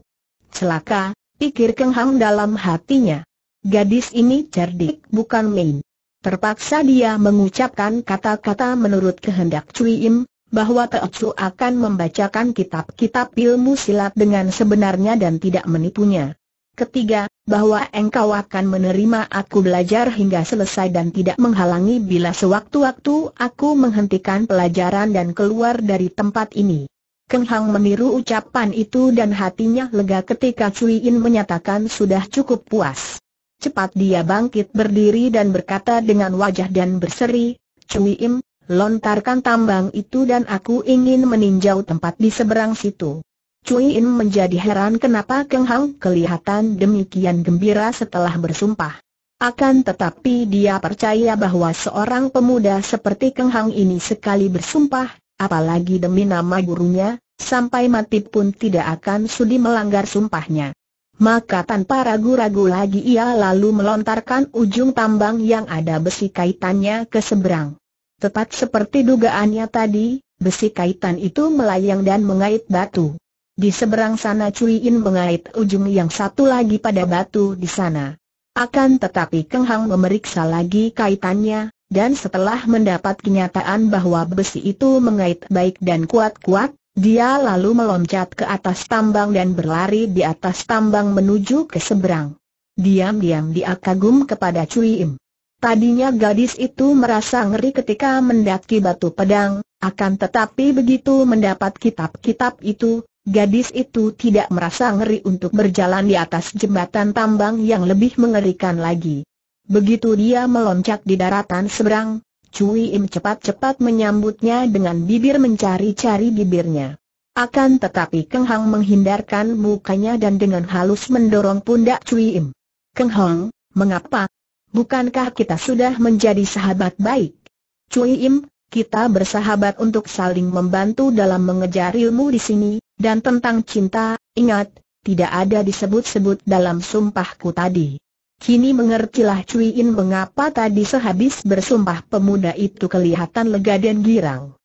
[SPEAKER 1] Celaka, pikir Keng Hang dalam hatinya. Gadis ini cerdik bukan main. Terpaksa dia mengucapkan kata-kata menurut kehendak Cui bahwa Teotsu akan membacakan kitab-kitab ilmu silat dengan sebenarnya dan tidak menipunya. Ketiga, bahwa engkau akan menerima aku belajar hingga selesai dan tidak menghalangi bila sewaktu-waktu aku menghentikan pelajaran dan keluar dari tempat ini. Keng Hang meniru ucapan itu dan hatinya lega ketika Cui In menyatakan sudah cukup puas. Cepat dia bangkit berdiri dan berkata dengan wajah dan berseri, Cui Im, lontarkan tambang itu dan aku ingin meninjau tempat di seberang situ. Cui In menjadi heran kenapa Keng Hang kelihatan demikian gembira setelah bersumpah. Akan tetapi dia percaya bahwa seorang pemuda seperti Keng Hang ini sekali bersumpah, apalagi demi nama gurunya, sampai mati pun tidak akan sudi melanggar sumpahnya. Maka tanpa ragu-ragu lagi ia lalu melontarkan ujung tambang yang ada besi kaitannya ke seberang. Tepat seperti dugaannya tadi, besi kaitan itu melayang dan mengait batu. Di seberang sana Cui In mengait ujung yang satu lagi pada batu di sana. Akan tetapi Keng Hang memeriksa lagi kaitannya, dan setelah mendapat kenyataan bahwa besi itu mengait baik dan kuat-kuat, dia lalu meloncat ke atas tambang dan berlari di atas tambang menuju ke seberang. Diam-diam dia kagum kepada Cui Im. Tadinya gadis itu merasa ngeri ketika mendaki batu pedang, akan tetapi begitu mendapat kitab-kitab itu, gadis itu tidak merasa ngeri untuk berjalan di atas jembatan tambang yang lebih mengerikan lagi. Begitu dia meloncat di daratan seberang, Cui Im cepat-cepat menyambutnya dengan bibir mencari-cari bibirnya. Akan tetapi Keng Hang menghindarkan mukanya dan dengan halus mendorong pundak Cui Im. Keng Hang, mengapa Bukankah kita sudah menjadi sahabat baik? Cui Im, kita bersahabat untuk saling membantu dalam mengejar ilmu di sini, dan tentang cinta, ingat, tidak ada disebut-sebut dalam sumpahku tadi. Kini mengertilah Cui Im mengapa tadi sehabis bersumpah pemuda itu kelihatan lega dan girang.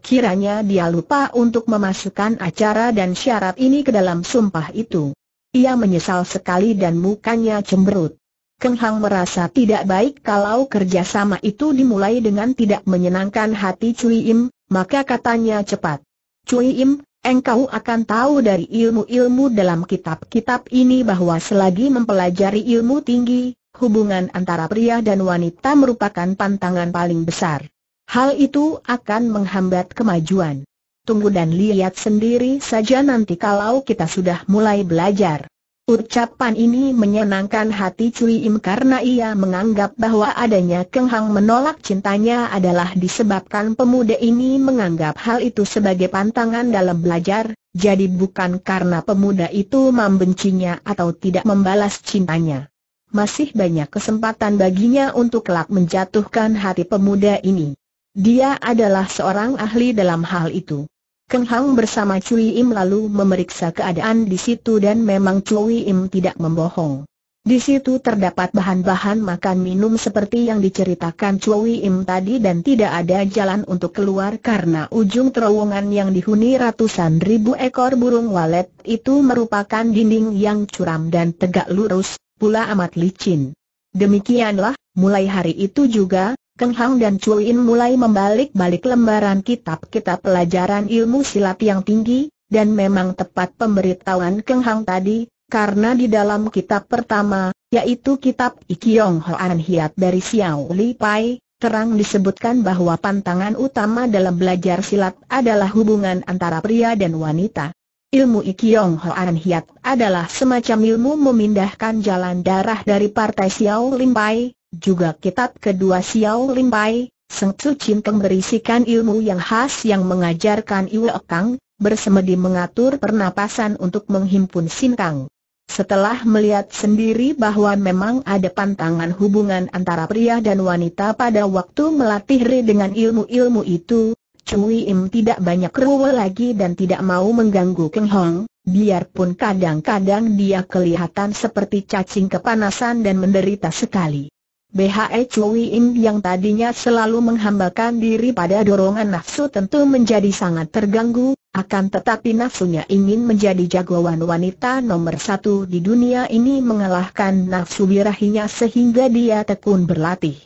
[SPEAKER 1] Kiranya dia lupa untuk memasukkan acara dan syarat ini ke dalam sumpah itu. Ia menyesal sekali dan mukanya cemberut. Keng Hang merasa tidak baik kalau kerjasama itu dimulai dengan tidak menyenangkan hati Cui Im, maka katanya cepat. Cui Im, engkau akan tahu dari ilmu-ilmu dalam kitab-kitab ini bahwa selagi mempelajari ilmu tinggi, hubungan antara pria dan wanita merupakan pantangan paling besar. Hal itu akan menghambat kemajuan. Tunggu dan lihat sendiri saja nanti kalau kita sudah mulai belajar. Ucapan ini menyenangkan hati Cui Im karena ia menganggap bahwa adanya Keng Hang menolak cintanya adalah disebabkan pemuda ini menganggap hal itu sebagai pantangan dalam belajar, jadi bukan karena pemuda itu membencinya atau tidak membalas cintanya. Masih banyak kesempatan baginya untuk kelak menjatuhkan hati pemuda ini. Dia adalah seorang ahli dalam hal itu. Keng Hang bersama Cui Im lalu memeriksa keadaan di situ dan memang Cui Im tidak membohong. Di situ terdapat bahan-bahan makan minum seperti yang diceritakan Cui Im tadi dan tidak ada jalan untuk keluar karena ujung terowongan yang dihuni ratusan ribu ekor burung walet itu merupakan dinding yang curam dan tegak lurus, pula amat licin. Demikianlah, mulai hari itu juga, Keng Hang dan Cui mulai membalik-balik lembaran kitab-kitab pelajaran ilmu silat yang tinggi, dan memang tepat pemberitahuan Keng Hang tadi, karena di dalam kitab pertama, yaitu kitab Ikyong Hoan Hiat dari Xiao Li Pai, terang disebutkan bahwa pantangan utama dalam belajar silat adalah hubungan antara pria dan wanita. Ilmu Ikyong Hoan Hiat adalah semacam ilmu memindahkan jalan darah dari partai Xiao Li Pai juga kitab kedua Xiao Lim Pai, Seng Tzu Chin berisikan ilmu yang khas yang mengajarkan Iwe Kang, bersemedi mengatur pernapasan untuk menghimpun Sin Kang. Setelah melihat sendiri bahwa memang ada pantangan hubungan antara pria dan wanita pada waktu melatih Ri dengan ilmu-ilmu itu, Cui Im tidak banyak ruwe lagi dan tidak mau mengganggu Keng Hong, biarpun kadang-kadang dia kelihatan seperti cacing kepanasan dan menderita sekali. BHE Chui Im yang tadinya selalu menghambakan diri pada dorongan nafsu tentu menjadi sangat terganggu, akan tetapi nafsunya ingin menjadi jagoan wanita nomor satu di dunia ini mengalahkan nafsu birahinya sehingga dia tekun berlatih.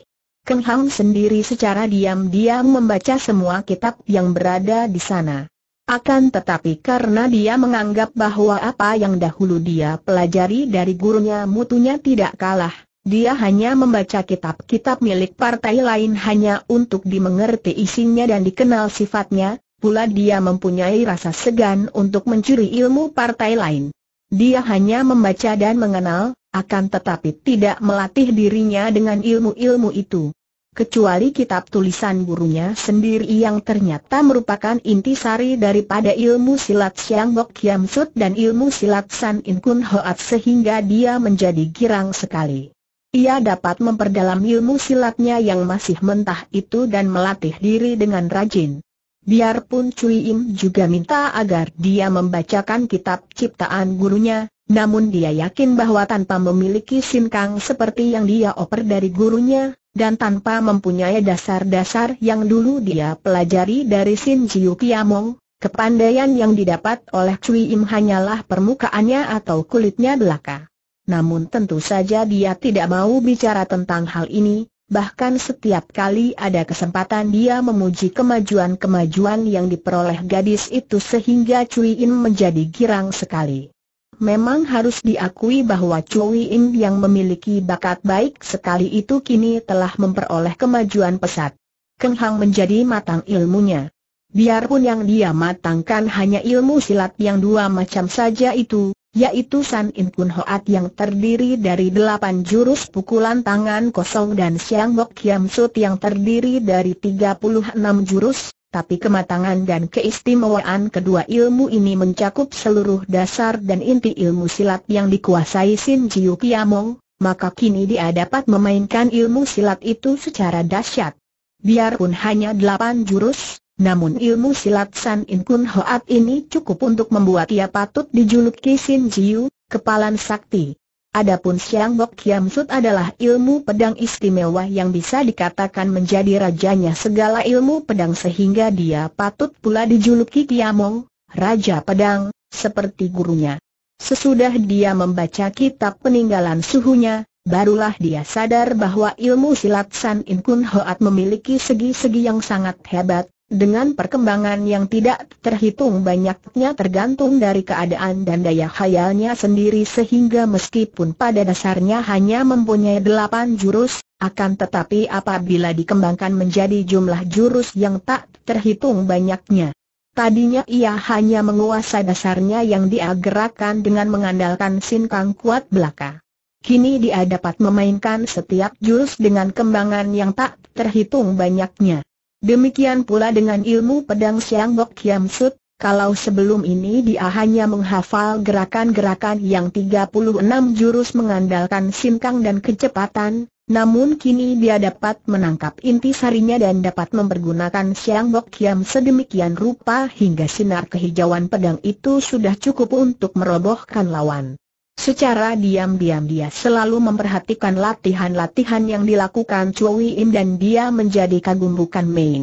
[SPEAKER 1] Keng Hang sendiri secara diam-diam membaca semua kitab yang berada di sana. Akan tetapi karena dia menganggap bahwa apa yang dahulu dia pelajari dari gurunya mutunya tidak kalah dia hanya membaca kitab-kitab milik partai lain hanya untuk dimengerti isinya dan dikenal sifatnya, pula dia mempunyai rasa segan untuk mencuri ilmu partai lain. Dia hanya membaca dan mengenal, akan tetapi tidak melatih dirinya dengan ilmu-ilmu itu. Kecuali kitab tulisan gurunya sendiri yang ternyata merupakan inti sari daripada ilmu silat Siang Bok Kiam Sut dan ilmu silat San In Kun Hoat sehingga dia menjadi girang sekali. Ia dapat memperdalam ilmu silatnya yang masih mentah itu dan melatih diri dengan rajin. Biarpun Cui Im juga minta agar dia membacakan kitab ciptaan gurunya, namun dia yakin bahwa tanpa memiliki sinkang seperti yang dia oper dari gurunya, dan tanpa mempunyai dasar-dasar yang dulu dia pelajari dari Sin Jiu Kiamong, kepandaian yang didapat oleh Cui Im hanyalah permukaannya atau kulitnya belaka. Namun tentu saja dia tidak mau bicara tentang hal ini, bahkan setiap kali ada kesempatan dia memuji kemajuan-kemajuan yang diperoleh gadis itu sehingga Cui In menjadi girang sekali. Memang harus diakui bahwa Cui In yang memiliki bakat baik sekali itu kini telah memperoleh kemajuan pesat. Keng Hang menjadi matang ilmunya. Biarpun yang dia matangkan hanya ilmu silat yang dua macam saja itu, yaitu San In Kun Hoat yang terdiri dari delapan jurus pukulan tangan kosong dan Siang Bok Kiam Sut yang terdiri dari tiga puluh enam jurus, tapi kematangan dan keistimewaan kedua ilmu ini mencakup seluruh dasar dan inti ilmu silat yang dikuasai Sin Jiu Kiamong, maka kini dia dapat memainkan ilmu silat itu secara dahsyat. Biarpun hanya delapan jurus, namun ilmu silat San In Kun Hoat ini cukup untuk membuat ia patut dijuluki Sin Jiu, kepalan sakti. Adapun Siang Bok Kiam Sut adalah ilmu pedang istimewa yang bisa dikatakan menjadi rajanya segala ilmu pedang sehingga dia patut pula dijuluki Kiamong, Raja Pedang, seperti gurunya. Sesudah dia membaca kitab peninggalan suhunya, barulah dia sadar bahwa ilmu silat San In Kun Hoat memiliki segi-segi yang sangat hebat, dengan perkembangan yang tidak terhitung banyaknya tergantung dari keadaan dan daya khayalnya sendiri sehingga meskipun pada dasarnya hanya mempunyai delapan jurus, akan tetapi apabila dikembangkan menjadi jumlah jurus yang tak terhitung banyaknya. Tadinya ia hanya menguasai dasarnya yang dia gerakan dengan mengandalkan sinkang kuat belaka. Kini dia dapat memainkan setiap jurus dengan kembangan yang tak terhitung banyaknya. Demikian pula dengan ilmu pedang Siang Bok Kiam Sut, kalau sebelum ini dia hanya menghafal gerakan-gerakan yang 36 jurus mengandalkan sinkang dan kecepatan, namun kini dia dapat menangkap inti sarinya dan dapat mempergunakan Siang Bok Kiam sedemikian rupa hingga sinar kehijauan pedang itu sudah cukup untuk merobohkan lawan. Secara diam-diam dia selalu memperhatikan latihan-latihan yang dilakukan Cui Im dan dia menjadi kagum bukan main.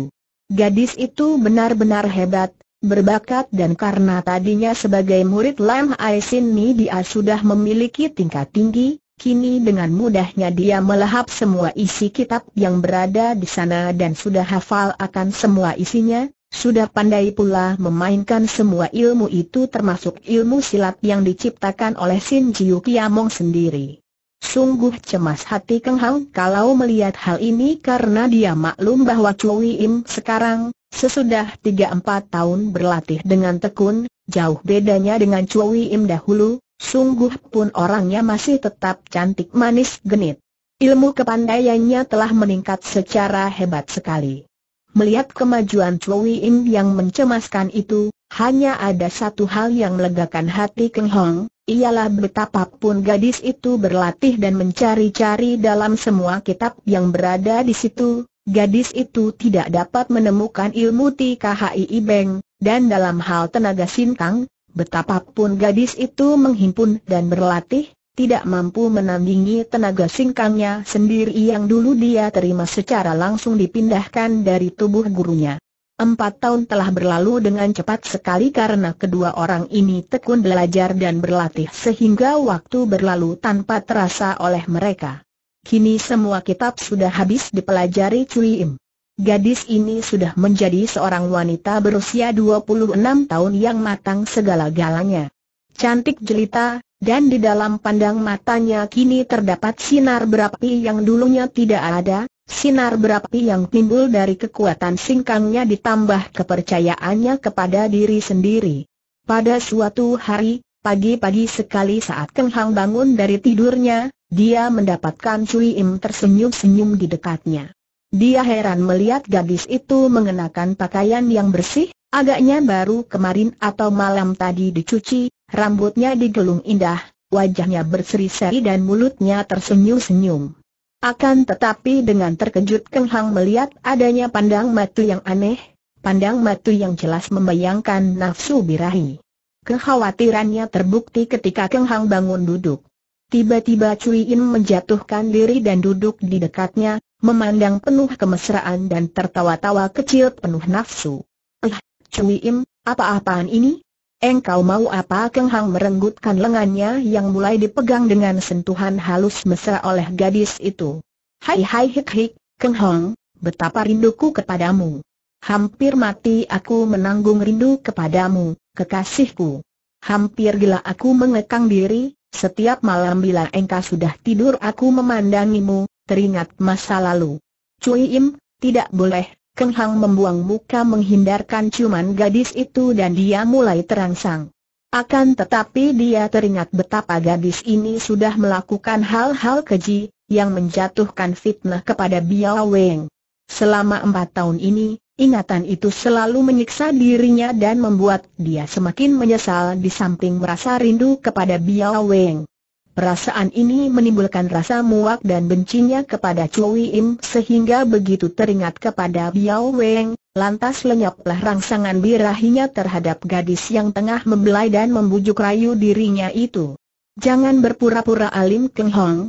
[SPEAKER 1] Gadis itu benar-benar hebat, berbakat dan karena tadinya sebagai murid Lam Aisin Ni dia sudah memiliki tingkat tinggi, kini dengan mudahnya dia melahap semua isi kitab yang berada di sana dan sudah hafal akan semua isinya, sudah pandai pula memainkan semua ilmu itu termasuk ilmu silat yang diciptakan oleh Sin Jiu Kiamong sendiri. Sungguh cemas hati Keng Hao kalau melihat hal ini karena dia maklum bahwa Cui Im sekarang, sesudah 3-4 tahun berlatih dengan tekun, jauh bedanya dengan Cui Im dahulu, sungguh pun orangnya masih tetap cantik manis genit. Ilmu kepandaiannya telah meningkat secara hebat sekali. Melihat kemajuan Chui Ying yang mencemaskan itu, hanya ada satu hal yang melegakan hati Keng Hong, ialah betapapun gadis itu berlatih dan mencari-cari dalam semua kitab yang berada di situ, gadis itu tidak dapat menemukan ilmu TKHI Beng, dan dalam hal tenaga sintang, betapapun gadis itu menghimpun dan berlatih, tidak mampu menandingi tenaga singkangnya sendiri yang dulu dia terima secara langsung dipindahkan dari tubuh gurunya. Empat tahun telah berlalu dengan cepat sekali karena kedua orang ini tekun belajar dan berlatih sehingga waktu berlalu tanpa terasa oleh mereka. Kini semua kitab sudah habis dipelajari Cui Im. Gadis ini sudah menjadi seorang wanita berusia 26 tahun yang matang segala-galanya. Cantik jelita, dan di dalam pandang matanya kini terdapat sinar berapi yang dulunya tidak ada, sinar berapi yang timbul dari kekuatan singkangnya ditambah kepercayaannya kepada diri sendiri. Pada suatu hari, pagi-pagi sekali saat Keng Hang bangun dari tidurnya, dia mendapatkan Cui Im tersenyum-senyum di dekatnya. Dia heran melihat gadis itu mengenakan pakaian yang bersih, agaknya baru kemarin atau malam tadi dicuci, Rambutnya digelung indah, wajahnya berseri-seri dan mulutnya tersenyum-senyum. Akan tetapi dengan terkejut Keng Hang melihat adanya pandang matu yang aneh, pandang matu yang jelas membayangkan nafsu birahi. Kekhawatirannya terbukti ketika Keng Hang bangun duduk. Tiba-tiba Cui In menjatuhkan diri dan duduk di dekatnya, memandang penuh kemesraan dan tertawa-tawa kecil penuh nafsu. Eh, Cui Im, apa-apaan ini? Engkau mau apa Keng Hang merenggutkan lengannya yang mulai dipegang dengan sentuhan halus mesra oleh gadis itu. Hai hai hik hik, Keng Hang, betapa rinduku kepadamu. Hampir mati aku menanggung rindu kepadamu, kekasihku. Hampir gila aku mengekang diri, setiap malam bila engkau sudah tidur aku memandangimu, teringat masa lalu. Cui Im, tidak boleh, Keng Hang membuang muka menghindarkan cuman gadis itu dan dia mulai terangsang. Akan tetapi dia teringat betapa gadis ini sudah melakukan hal-hal keji, yang menjatuhkan fitnah kepada Biao Weng. Selama empat tahun ini, ingatan itu selalu menyiksa dirinya dan membuat dia semakin menyesal di samping merasa rindu kepada Biao Weng. Perasaan ini menimbulkan rasa muak dan bencinya kepada Cui Im sehingga begitu teringat kepada Biao Weng, lantas lenyaplah rangsangan birahinya terhadap gadis yang tengah membelai dan membujuk rayu dirinya itu. Jangan berpura-pura alim Keng Hong.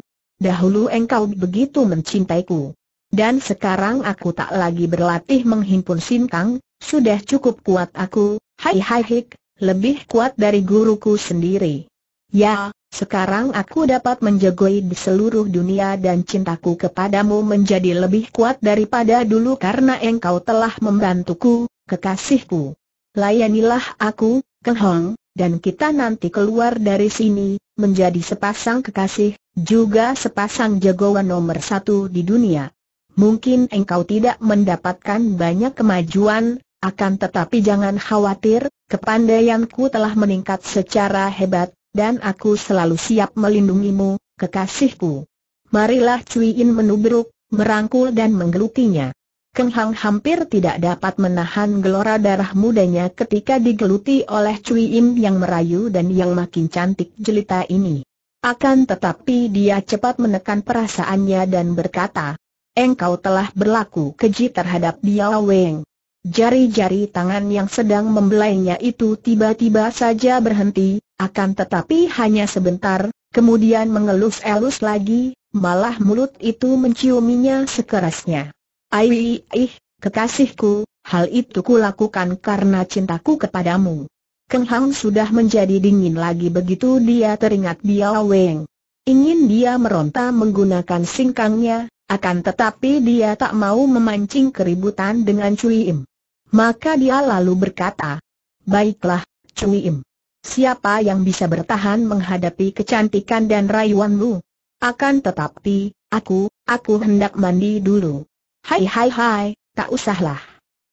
[SPEAKER 1] Dahulu engkau begitu mencintaiku. Dan sekarang aku tak lagi berlatih menghimpun sintang, sudah cukup kuat aku, hai hai hik, lebih kuat dari guruku sendiri. Ya, sekarang aku dapat menjegoi di seluruh dunia dan cintaku kepadamu menjadi lebih kuat daripada dulu karena engkau telah membantuku, kekasihku. Layanilah aku, Hong, dan kita nanti keluar dari sini, menjadi sepasang kekasih, juga sepasang jagoan nomor satu di dunia. Mungkin engkau tidak mendapatkan banyak kemajuan, akan tetapi jangan khawatir, kepandaianku telah meningkat secara hebat, dan aku selalu siap melindungimu, kekasihku. Marilah Cui In menubruk, merangkul dan menggelutinya. Keng Hang hampir tidak dapat menahan gelora darah mudanya ketika digeluti oleh Cui In yang merayu dan yang makin cantik jelita ini. Akan tetapi dia cepat menekan perasaannya dan berkata, Engkau telah berlaku keji terhadap Biao Weng. Jari-jari tangan yang sedang membelainya itu tiba-tiba saja berhenti, akan tetapi hanya sebentar, kemudian mengelus-elus lagi, malah mulut itu menciuminya sekerasnya. Aih, ih, kekasihku, hal itu kulakukan karena cintaku kepadamu. Keng Hang sudah menjadi dingin lagi begitu dia teringat Biao Weng. Ingin dia meronta menggunakan singkangnya, akan tetapi dia tak mau memancing keributan dengan Cui Im. Maka dia lalu berkata, Baiklah, Im. Siapa yang bisa bertahan menghadapi kecantikan dan rayuanmu? Akan tetapi, aku, aku hendak mandi dulu. Hai hai hai, tak usahlah.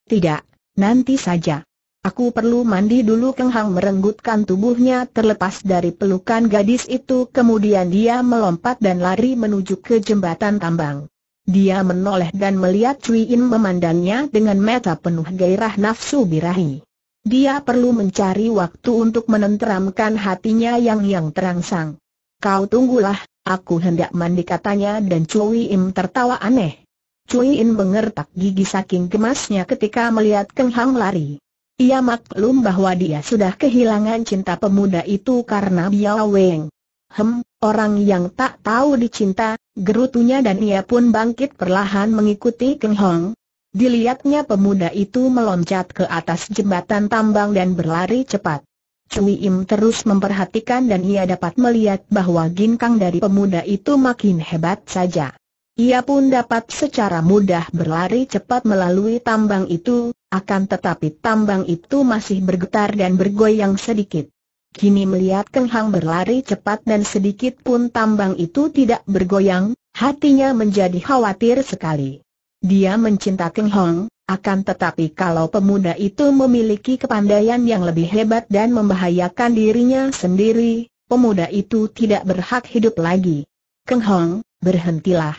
[SPEAKER 1] Tidak, nanti saja. Aku perlu mandi dulu Keng Hang merenggutkan tubuhnya terlepas dari pelukan gadis itu kemudian dia melompat dan lari menuju ke jembatan tambang. Dia menoleh dan melihat Cui In memandangnya dengan mata penuh gairah nafsu birahi. Dia perlu mencari waktu untuk menenteramkan hatinya yang yang terangsang. Kau tunggulah, aku hendak mandi katanya dan Cui Im tertawa aneh. Cui In mengertak gigi saking gemasnya ketika melihat Keng Hang lari. Ia maklum bahwa dia sudah kehilangan cinta pemuda itu karena Biao Weng. Hem, Orang yang tak tahu dicinta, gerutunya dan ia pun bangkit perlahan mengikuti Keng Hong. Dilihatnya pemuda itu meloncat ke atas jembatan tambang dan berlari cepat. Cui Im terus memperhatikan dan ia dapat melihat bahwa ginkang dari pemuda itu makin hebat saja. Ia pun dapat secara mudah berlari cepat melalui tambang itu, akan tetapi tambang itu masih bergetar dan bergoyang sedikit. Kini melihat Keng Hang berlari cepat dan sedikit pun tambang itu tidak bergoyang, hatinya menjadi khawatir sekali. Dia mencinta Keng Hong, akan tetapi kalau pemuda itu memiliki kepandaian yang lebih hebat dan membahayakan dirinya sendiri, pemuda itu tidak berhak hidup lagi. Keng Hong, berhentilah.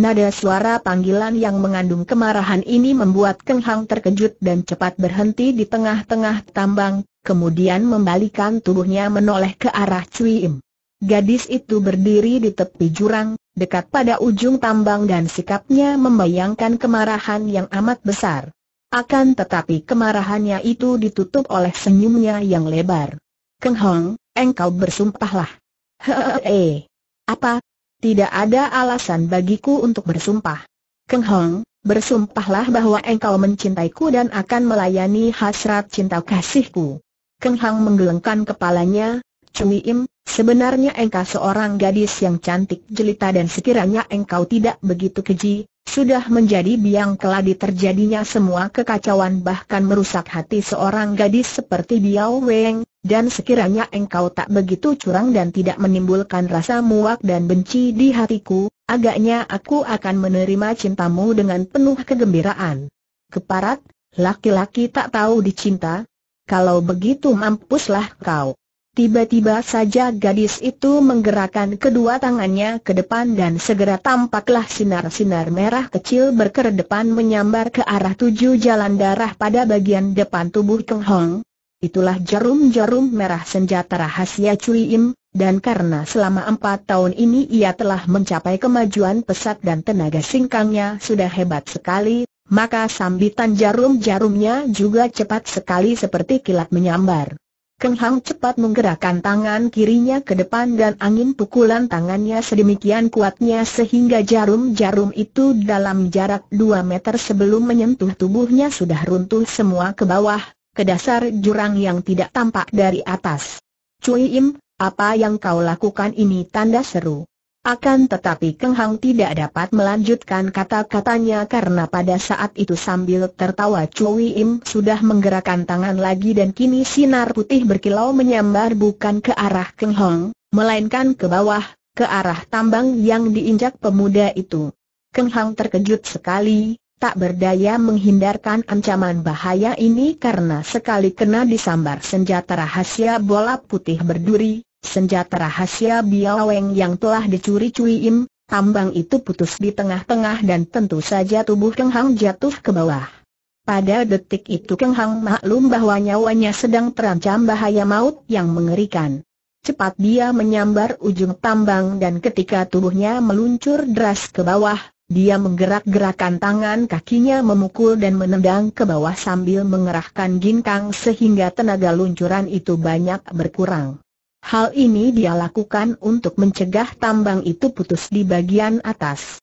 [SPEAKER 1] Nada suara panggilan yang mengandung kemarahan ini membuat Keng Hang terkejut dan cepat berhenti di tengah-tengah tambang, kemudian membalikan tubuhnya menoleh ke arah Cui Im. Gadis itu berdiri di tepi jurang, dekat pada ujung tambang dan sikapnya membayangkan kemarahan yang amat besar. Akan tetapi kemarahannya itu ditutup oleh senyumnya yang lebar. Keng Hong, engkau bersumpahlah. Hehehe. Apa, tidak ada alasan bagiku untuk bersumpah. Keng Hong, bersumpahlah bahwa engkau mencintaiku dan akan melayani hasrat cinta kasihku. Keng Hong menggelengkan kepalanya, Cumi Im, sebenarnya engkau seorang gadis yang cantik jelita dan sekiranya engkau tidak begitu keji, sudah menjadi biang keladi terjadinya semua kekacauan bahkan merusak hati seorang gadis seperti Biao Weng, dan sekiranya engkau tak begitu curang dan tidak menimbulkan rasa muak dan benci di hatiku, agaknya aku akan menerima cintamu dengan penuh kegembiraan. Keparat, laki-laki tak tahu dicinta? Kalau begitu mampuslah kau. Tiba-tiba saja gadis itu menggerakkan kedua tangannya ke depan dan segera tampaklah sinar-sinar merah kecil berkeredepan menyambar ke arah tujuh jalan darah pada bagian depan tubuh Keng Hong. Itulah jarum-jarum merah senjata rahasia Cui Im, dan karena selama empat tahun ini ia telah mencapai kemajuan pesat dan tenaga singkangnya sudah hebat sekali, maka sambitan jarum-jarumnya juga cepat sekali seperti kilat menyambar. Keng Hang cepat menggerakkan tangan kirinya ke depan dan angin pukulan tangannya sedemikian kuatnya sehingga jarum-jarum itu dalam jarak 2 meter sebelum menyentuh tubuhnya sudah runtuh semua ke bawah, ke dasar jurang yang tidak tampak dari atas. Cui Im, apa yang kau lakukan ini tanda seru. Akan tetapi Keng Hang tidak dapat melanjutkan kata-katanya karena pada saat itu sambil tertawa Chui Im sudah menggerakkan tangan lagi dan kini sinar putih berkilau menyambar bukan ke arah Keng Hang, melainkan ke bawah, ke arah tambang yang diinjak pemuda itu. Keng Hang terkejut sekali, tak berdaya menghindarkan ancaman bahaya ini karena sekali kena disambar senjata rahasia bola putih berduri, Senjata rahasia Biaweng yang telah dicuri Cui Im, tambang itu putus di tengah-tengah dan tentu saja tubuh Keng Hang jatuh ke bawah. Pada detik itu Keng Hang maklum bahwa nyawanya sedang terancam bahaya maut yang mengerikan. Cepat dia menyambar ujung tambang dan ketika tubuhnya meluncur deras ke bawah, dia menggerak-gerakan tangan kakinya memukul dan menendang ke bawah sambil mengerahkan ginkang sehingga tenaga luncuran itu banyak berkurang. Hal ini dia lakukan untuk mencegah tambang itu putus di bagian atas.